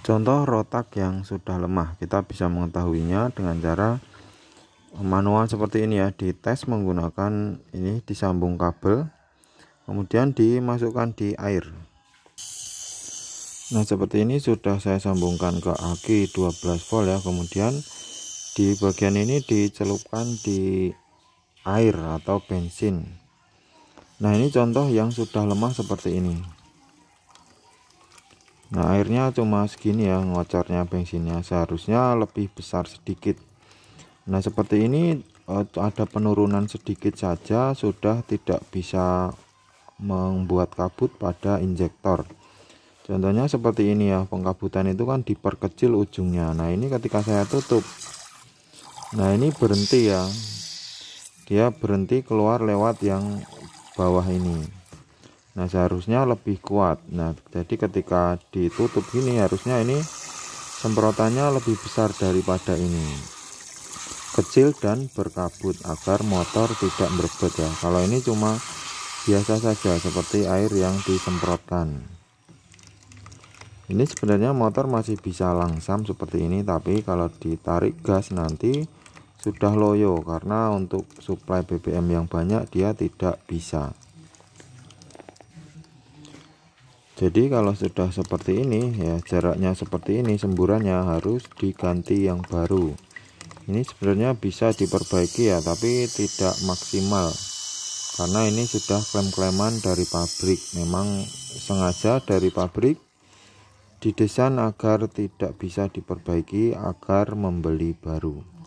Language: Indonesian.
Contoh rotak yang sudah lemah, kita bisa mengetahuinya dengan cara manual seperti ini ya, dites menggunakan ini disambung kabel, kemudian dimasukkan di air. Nah, seperti ini sudah saya sambungkan ke aki 12 volt ya, kemudian di bagian ini dicelupkan di air atau bensin. Nah, ini contoh yang sudah lemah seperti ini nah airnya cuma segini ya ngocornya bensinnya seharusnya lebih besar sedikit nah seperti ini eh, ada penurunan sedikit saja sudah tidak bisa membuat kabut pada injektor contohnya seperti ini ya pengkabutan itu kan diperkecil ujungnya nah ini ketika saya tutup nah ini berhenti ya dia berhenti keluar lewat yang bawah ini nah seharusnya lebih kuat nah jadi ketika ditutup ini harusnya ini semprotannya lebih besar daripada ini kecil dan berkabut agar motor tidak berbet ya kalau ini cuma biasa saja seperti air yang disemprotkan ini sebenarnya motor masih bisa langsam seperti ini tapi kalau ditarik gas nanti sudah loyo karena untuk suplai BBM yang banyak dia tidak bisa jadi kalau sudah seperti ini ya jaraknya seperti ini semburannya harus diganti yang baru ini sebenarnya bisa diperbaiki ya tapi tidak maksimal karena ini sudah klem kleman dari pabrik memang sengaja dari pabrik didesain agar tidak bisa diperbaiki agar membeli baru